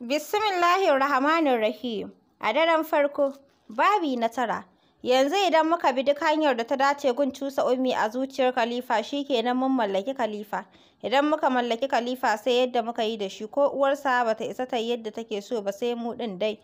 Bismillahir Rahmanir Rahim. A daren farko, babi na tara. Yanzu idan muka bi duk hanyar da ta dace gun cusa ummi a zuciyar Khalifa shikenan mun mallaki Khalifa. Idan muka mallaki Khalifa sai yadda muka yi da shi ko uwarsa ta isa ta yadda take so ba sai mu din dai.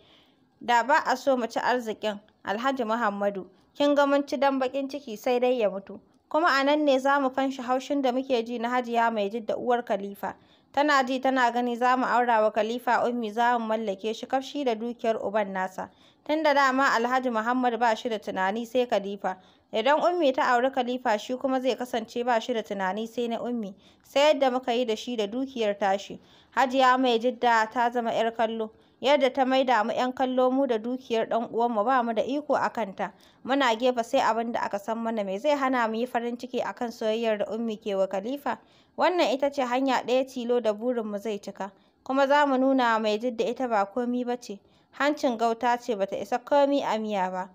Da ba a so mu ci arzikin Alhaji Muhammadu. Kin ga mun ci dan bakin ciki sai dai ya mutu. Kuma a nan ne za mu fanshi haushin da muke ji na Hajiya mai jidda uwar Khalifa. tana ji tana gani za mu aura wa Khalifa Ummi za mu mallake shi kafshi da dukiyar uban nasa tunda dama Alhaji Muhammad ba shi da tunani sai Khalifa idan Ummi ta auri Khalifa shi kuma zai kasance ba shi da tunani sai na Ummi sai yadda muka yi da shi da dukiyar tashi Hajiya Mai Jidda ta zama 'yar kallo yadda ta maida mu 'yan kallo mu da dukiyar ɗan uwanmu ba mu da iko a kanta muna gefe sai abin da aka san mana me zai hana mu yi farin ciki akan soyayyar da ummi ke wa khalifa wannan ita ce hanya ɗaya tilo da burinmu zai cika kuma za mu nuna mai didda ita ba komi ba ce hancin gauta ce ba ta isa komi a miya ba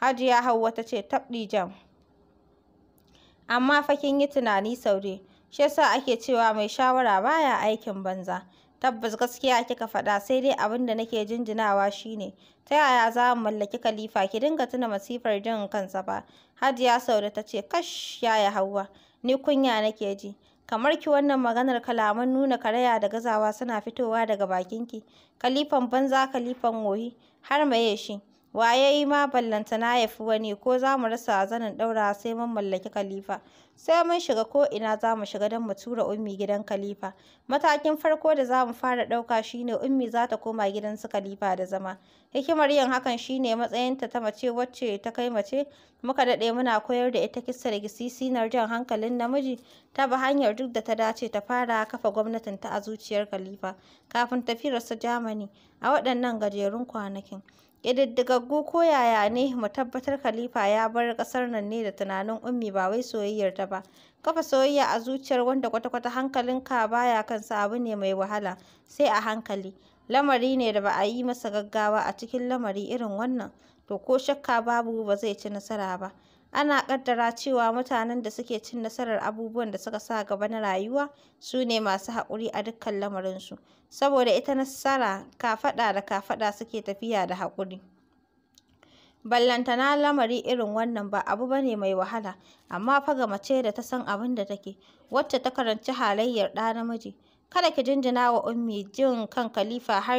hajiya hauwa ta ce tabɗi jam amma fa kin yi tunani saude shi yasa ake cewa mai shawara baya aikin banza tabbas gaskiya kika faɗa sai dai abin da nake jinjinawa shine ta yaya za mu mallaki khalifa ki dinga tuna masifar jin kansa ba hajiya sauda ta ce kash yaya hauwa ni kunya nake ji kamar ki wannan maganar kalaman nuna karaya da gazawa suna fitowa daga bakinki kalifan banza kalifan wohi har maye shi Wa ya yi ma ballantana ya fi wani, ko za mu rasa zanin ɗaurawa sai mun mallaki Khalifa. Sai mun shiga ko'ina za mu shiga don mu tura Ummi gidan Khalifa. Matakin farko da za mu fara ɗauka shine Ummi za ta koma gidan su Khalifa da zama. Hikimar yin hakan shine ne matsayinta ta mace wacce ta kai mace, muka daɗe muna koyar da ita gisisi gisisinar jan hankalin namiji, ta ba hanyar duk da ta dace ta fara kafa gwamnatinta a zuciyar Khalifa, kafin tafiyarsa Germany. a waɗannan gajerun kwanakin. ƙididdigaggu ko yaya ne mu tabbatar Khalifa ya bar ƙasar nan ne da tunanin Ummi ba wai soyayyar ta ba. Kafa soyayya a zuciyar wanda kwata-kwata hankalinka baya kansa abu ne mai wahala sai a hankali. Lamari ne da ba a yi masa gaggawa a cikin lamari irin wannan to ko shakka babu ba zai ci nasara ba. Ana ƙaddara cewa mutanen da suke cin nasarar abubuwan da suka sa gaba na rayuwa su ne masu haƙuri a dukkan lamarinsu, saboda ita nasara ka faɗa da ka faɗa suke tafiya da haƙuri. Ballantana lamari irin wannan ba abu ba ne mai wahala, amma fa ga mace da ta san abin da take, wacce ta karanci halayyar ɗa namiji. Kada ki jinjina wa Ummi jin kan kalifa har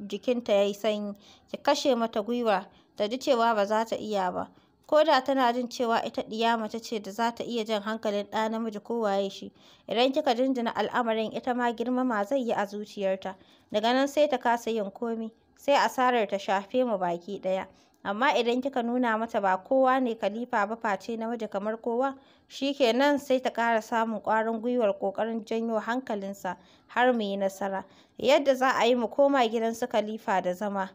jikinta ya yi sanyi, ki kashe mata gwiwa ta ji cewa ba za ta iya ba. ko da tana jin cewa ita ɗiya mace ce da za ta iya jan hankalin ɗa namiji ko waye shi idan kika jinjina al'amarin ita ma girmama zai yi a zuciyarta daga nan sai ta kasa yin komi sai asarar ta shafe mu baki ɗaya amma idan kika nuna mata ba kowa ne kalifa ba face namiji kamar kowa shi kenan sai ta ƙara samun ƙwarin gwiwar ƙoƙarin janyo hankalinsa har mu yi nasara yadda za a yi mu koma gidan su kalifa da zama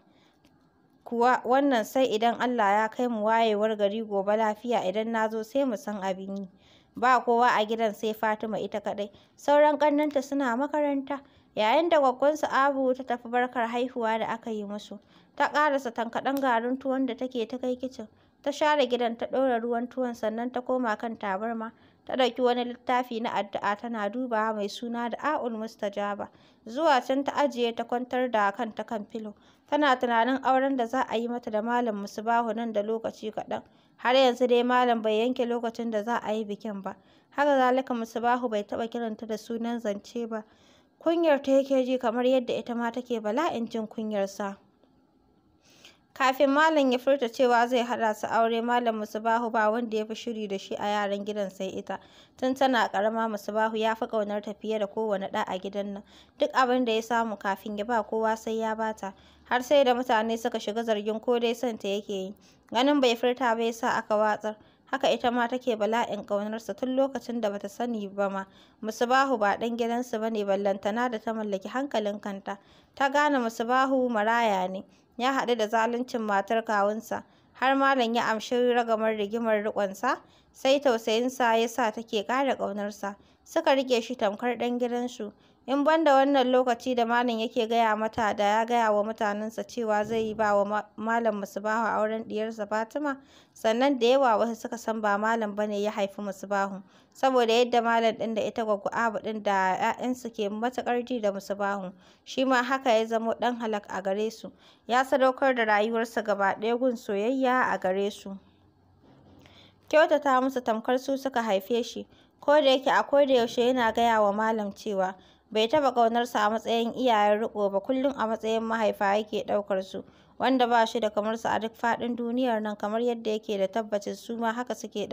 kuwa wannan sai idan Allah ya kai mu wayewar gari gobe lafiya idan na zo sai mu san abin yi. Ba kowa a gidan sai Fatima ita kaɗai, sauran ƙannenta suna makaranta. Yayin da gwaggonsu Abu ta tafi barkar haihuwa da aka yi musu, ta ƙarasa tankaɗen garin tuwon da take ta kai kicin, ta share gidan ta ɗora ruwan tuwon sannan ta koma kan tabarma. ta ɗauki wani littafi na addu'a tana dubawa mai suna da a'ul mustajaba zuwa can ta ajiye ta kwantar da kanta kan filo tana tunanin auren da za a yi mata da malam musbahu nan da lokaci kaɗan har yanzu dai malam bai yanke lokacin da za a yi bikin ba haka zalika musbahu bai taɓa kiranta da sunan zance ba kunyar ta yake ji kamar yadda ita ma take bala'in jin kunyarsa Kafin Malam ya furta cewa zai haɗa su aure, Malam musubahu ba wanda ya fi shiri da shi a yaran gidan sai ita. Tun tana ƙarama Musbahu ya fi ƙaunar ta fiye da kowane ɗa a gidan nan. Duk abin da ya samu kafin ya ba kowa sai ya bata. Har sai da mutane suka shiga zargin ko dai son ta yake yi. Ganin bai furta ba ya sa aka watsar. haka ita ma take bala'in ƙaunarsa tun lokacin da bata sani ba ma musubahu ba ɗan gidansu ba ne ballantana da ta mallaki hankalin kanta ta gane musubahu maraya ne ya haɗu da zaluncin matar kawunsa har malam ya amshi ragamar rigimar riƙonsa sai tausayinsa ya sa take ƙara ƙaunarsa suka rike shi tamkar ɗan gidansu in ban da wannan lokaci da malam yake gaya mata da ya gaya wa mutanensa cewa zai yi ba wa malam Musbahu auren ɗiyarsa Fatima sannan da yawa wasu suka san ba malam bane ya haifi musu bahu saboda yadda malam ɗin da ita gwaggwa Abu ɗin da 'ya'yansu ke matuƙar ji da Musbahu shi ma haka ya zamo ɗan halak a gare su ya sadaukar da rayuwarsa gaba ɗaya gun soyayya a gare su kyautata musu tamkar su suka haife shi ko da yake a koda yaushe yana gaya wa malam cewa bai taɓa ƙaunarsa a matsayin iyayen riƙo ba kullum a matsayin mahaifa yake ɗaukar su wanda ba shi da kamar a duk faɗin duniyar nan kamar yadda yake da tabbacin su ma haka suke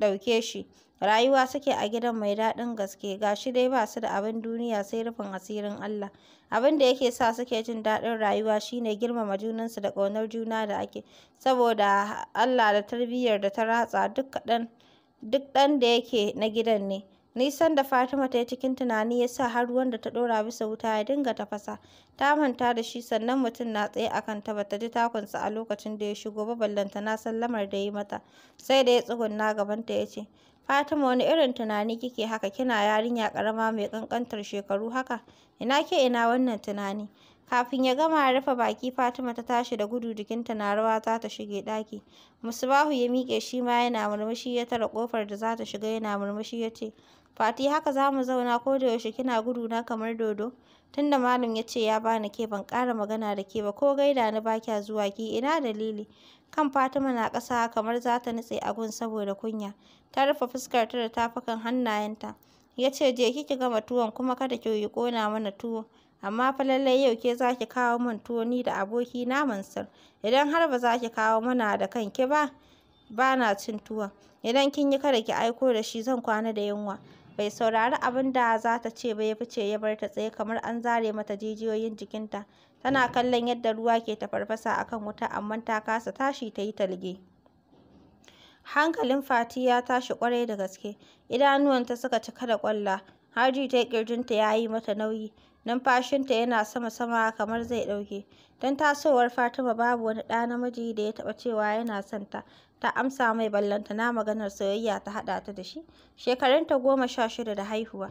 ɗauke shi rayuwa suke a gidan mai daɗin gaske gashi dai ba su da abin duniya sai rufin asirin Allah abin da yake sa suke jin daɗin rayuwa shine girmama junansu da ƙaunar juna da ake saboda Allah da tarbiyyar da ta ratsa duk ɗan da yake na gidan ne Nisan da Fatima ta yi cikin tunani ya sa har ruwan da ta ɗora bisa wuta ya dinga tafasa. Ta manta da shi sannan mutum na tsaye a kanta ta ji takunsa a lokacin da ya shigo ba ballanta na sallamar da yi mata. Sai da ya tsugunna gabanta ya ce, Fatima wani irin tunani kike haka kina yarinya ƙarama mai ƙanƙantar shekaru haka? Ina ke ina wannan tunani? Kafin ya gama rufe baki Fatima ta tashi da gudu jikinta na rawa za ta shige ɗaki. Musubahu ya miƙe shi ma yana murmushi ya tare ƙofar da za ta shiga yana murmushi ya ce, Fati haka za mu zauna ko da yaushe kina gudu na kamar dodo? Tunda malam ya ce ya bani ke ban ƙara magana da ke ba ko gaida ni ba kya zuwa ki ina dalili. Kan Fatima na ƙasa kamar za ta nutse a gun saboda kunya. Ta rufe fuskar ta da tafukan hannayenta. Ya ce je kiki gama tuwon kuma kada ki yi ƙona mana tuwo. amma fa lallai yau ke za ki kawo min tuwo ni da abokina na Mansur idan har ba za ki kawo mana da kanki ba ba na cin tuwo idan kin yi kada ki aiko da shi zan kwana da yunwa bai saurari abin da za ta ce ba ya fice ya bar ta tsaye kamar an zare mata jijiyoyin jikinta tana kallon yadda ruwa ke tafarfasa a kan wuta amma ta kasa tashi ta yi talge hankalin fati ya tashi kwarai da gaske idanuwanta suka cika da kwalla har ji ta kirjinta ya yi mata nauyi numfashinta yana sama-sama kamar zai ɗauke. Don tasowar Fatima babu wani ɗa namiji da ya taɓa cewa yana son ta. Ta amsa mai ballantana maganar soyayya ta haɗa ta da shi. Shekarunta goma sha shida da haihuwa.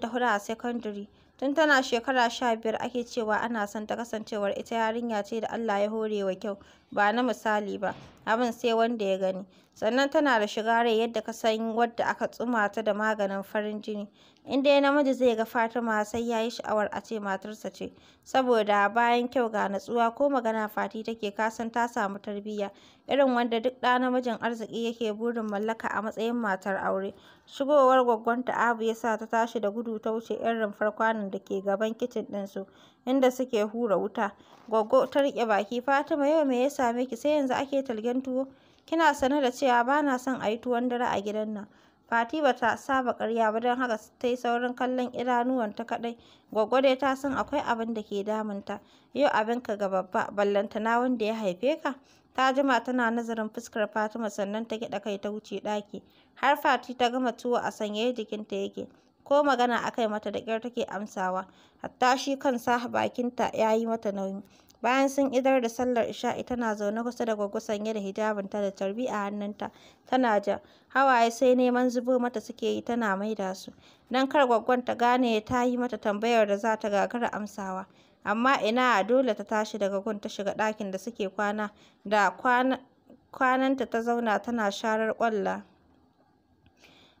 ta hura a secondary. Tun tana shekara sha biyar ake cewa ana son ta kasancewar ita yarinya ce da Allah ya hore wa kyau, ba na misali ba. abin sai wanda ya gani sannan tana da shiga rai yadda ka san wadda aka tsuma ta da maganin farin jini in dai namiji zai ga Fatima sai ya yi sha'awar a ce matarsa ce saboda bayan kyau ga natsuwa ko magana Fati take kasan ta samu tarbiyya irin wanda duk ɗa namijin arziki yake burin mallaka a matsayin matar aure shigowar gwaggon Abu ya sa ta tashi da gudu ta wuce irin rumfar kwanon da ke gaban kicin ɗinsu inda suke hura wuta gwaggo ta riƙe baki Fatima yau me ya same ki sai yanzu ake talgen tuwo kina sane da cewa ba na son a yi tuwon dare a gidan nan Fati ba ta saba karya ba don haka ta yi saurin kallon idanuwanta kaɗai. Gwaggo dai ta san akwai abin da ke damunta. Yau abinka ga babba, ballanta na wanda ya haife ka. Ta jima tana nazarin fuskar Fatima sannan ta kiɗa kai ta wuce ɗaki. Har Fati ta gama tuwo a sanyaye jikinta yake. Ko magana akai mata da ƙyar take amsawa. Hatta shi kansa bakinta ya yi mata nauyi. Bayan sun idar da sallar isha'i tana zaune kusa da Gwaggo sanye da hijabinta da tarbi a hannunta, tana ja. Hawaye sai neman zubo mata suke yi tana maida su. Don kar Gwaggon ta gane ta yi mata tambayar da za ta gagara amsawa. Amma ina a dole ta tashi daga gun ta shiga ɗakin da suke kwana da kwananta ta zauna tana sharar ƙwalla.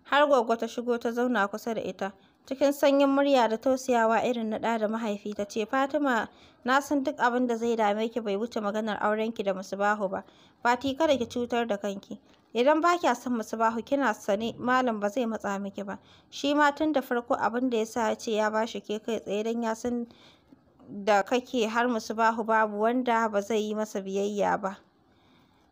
Har Gwaggo ta shigo ta zauna kusa da ita. Cikin sanyin murya da tausayawa irin na ɗa da mahaifi ta ce, Fatima, na san duk abin da zai dame ki bai wuce maganar aurenki da Musbahu ba. Fati kada ki cutar da kanki. Idan ba kya son Musbahu kina sane malam ba zai matsa miki ba. Shi ma tun da farko abin da ya sa ya ce ya ba shi ke kai tsaye don ya san da kake har Musbahu babu wanda ba zai yi masa biyayya ba.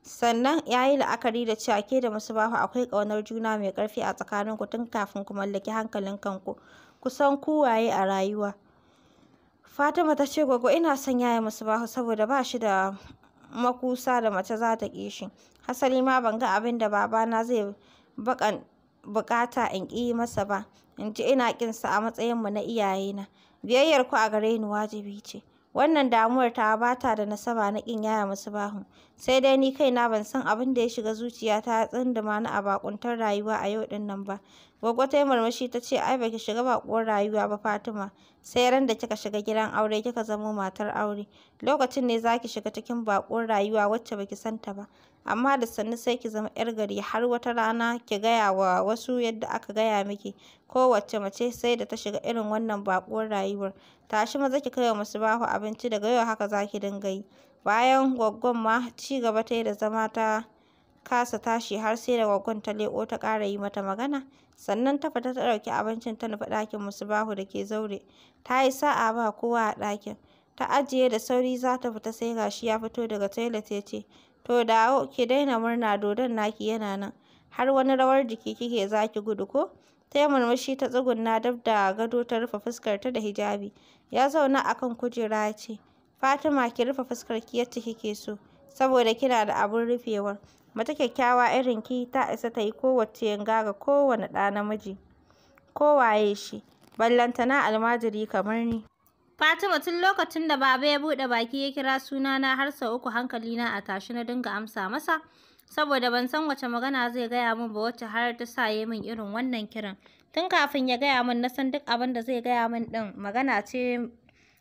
sannan ya yi la'akari da cewa ke da bahu akwai ƙaunar juna mai ƙarfi a tsakaninku tun kafin ku mallaki hankalin kanku kusan ku a rayuwa Fatima ta ce gwaggo ina son yaya bahu saboda ba shi da makusa da mace za ta ƙi shi hasali ma ban ga abin da babana zai bakan bukata in ƙi masa ba in ji ina ƙinsa a matsayinmu na iyayena biyayyar ku a gare ni wajibi ce Wannan damuwar ta ba ta da nasaba na ƙin yaya masu bahu sai dai ni kaina ban san abin da ya shiga zuciyata ya tsunduma ni a baƙuntar rayuwa a yau ɗin nan ba. Goggo ta yi murmushi ta ce, ai baki shiga baƙuwar rayuwa ba Fatima, sai ran da kika shiga gidan aure kika zamo matar aure. Lokacin ne za ki shiga cikin baƙuwar rayuwa wacce baki san ta ba. Amma da sannu sai ki zama 'yar gari har wata rana ki gaya wa wasu yadda aka gaya miki. wacce mace sai da ta shiga irin wannan baƙuwar rayuwar. Tashi maza ki kai wa bahu abinci daga yau haka za ki dinga yi. Bayan gwaggon ma ci gaba ta yi da zama ta kasa tashi har sai da gwaggon ta leƙo ta ƙara yi mata magana. sannan ta fita ta ɗauki abincin ta nufi ɗakin Musbahu da ke zaure. Ta yi sa'a ba kowa a ɗakin. Ta ajiye da sauri za ta fita sai gashi ya fito daga toilet ya ce, To dawo ki daina murna dodon naki yana nan, har wani rawar jiki kike za ki gudu ko? Ta yi murmushi ta tsugunna dab da gado ta rufe fuskar ta da hijabi. Ya zauna a kan kujera ya ce, Fatima ki rufe fuskar ki yadda kike so, saboda kina da abin rufewar. Mace kyakkyawa irin ki ta isa ta yi kowacce yanga ga kowane ɗa namiji, ko waye shi, ballantana almajiri kamar ni. Fatima tun lokacin da baba ya buɗe baki ya kira sunana har sau uku hankalina a tashi na dinga amsa masa, saboda ban san wace magana zai gaya min ba wacce har ta sa ya min irin wannan kiran. Tun kafin ya gaya min na san duk abin da zai gaya min ɗin magana ce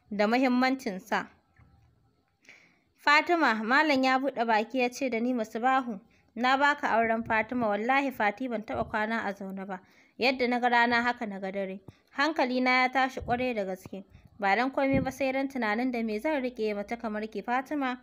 da muhimmancinsa. Fatima, Malam ya buɗe baki ya ce da ni musubahu na baka auren Fatima, wallahi Fati ban taɓa kwana a zaune ba. Yadda na ga rana haka na ga dare. Hankali na ya tashi ƙwarai da gaske. Ba dan komai ba sai ran tunanin da me zan rike mata kamar ki Fatima.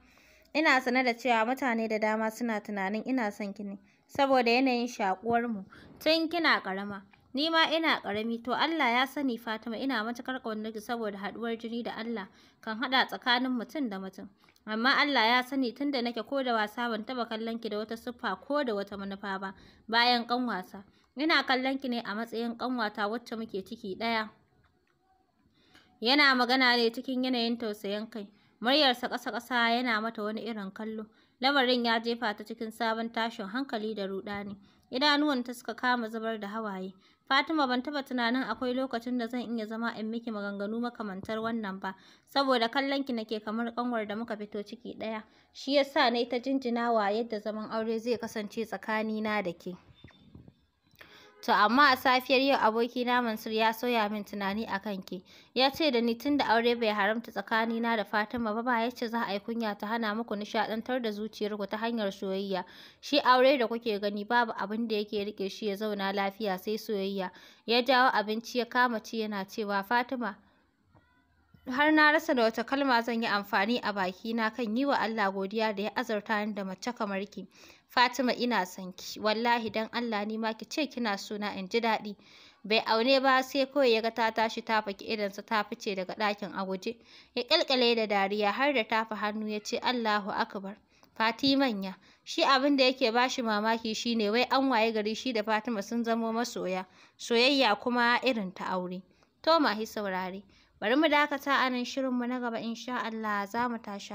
Ina sane da cewa mutane da dama suna tunanin ina son ki ne, saboda yanayin shakuwar mu. tun kina karama Ni ma ina karami to Allah ya sani Fatima ina matukar ƙaunarki saboda haɗuwar jini da Allah kan haɗa tsakanin mutum da mutum. amma Allah ya sani tun da nake ko da wasa ban taba kallon ki da wata siffa ko da wata manufa ba bayan kan wasa ina kallon ki ne a matsayin ƙanwata wacce muke ciki ɗaya. yana magana ne cikin yanayin tausayin kai muryarsa ƙasa-ƙasa yana mata wani irin kallo lamarin ya jefa ta cikin sabon tashin hankali da rudani idanuwanta suka kama zubar da hawaye Fatima ban taɓa tunanin akwai lokacin da zan iya zama in miki maganganu makamantar wannan ba, saboda kallon ki nake kamar ƙanwar da muka fito ciki ɗaya. Shi yasa na yi ta jinjinawa yadda zaman aure zai kasance tsakanina da ke. To amma a safiyar yau abokina Mansur ya soya min tunani a kanki. Ya ce da ni tun da aure bai haramta tsakani na da Fatima ba ba yace za a yi kunya ta hana muku nishadantar da zuciyarku ta hanyar soyayya. Shi aure da kuke gani babu abin da yake rike shi ya zauna lafiya sai soyayya. Ya jawo abinci ya kama ci yana cewa Fatima har na rasa da wata kalma zan yi amfani a bakina kan yi wa Allah godiya da ya azurta ni da mace kamar ki. Fatima ina son ki wallahi dan Allah ni ma ki ce kina suna in ji daɗi bai aune ba sai kawai ya ga ta tashi ta faki sa ta fice daga ɗakin a guje ya ƙyalƙyale da dariya har da tafa hannu ya ce Allahu akbar Fatimanya shi abin da yake bashi mamaki shine wai an waye gari shi da Fatima sun zamo masoya soyayya kuma irin ta aure to ma hi saurare bari mu dakata anan mu na gaba insha Allah za mu tashi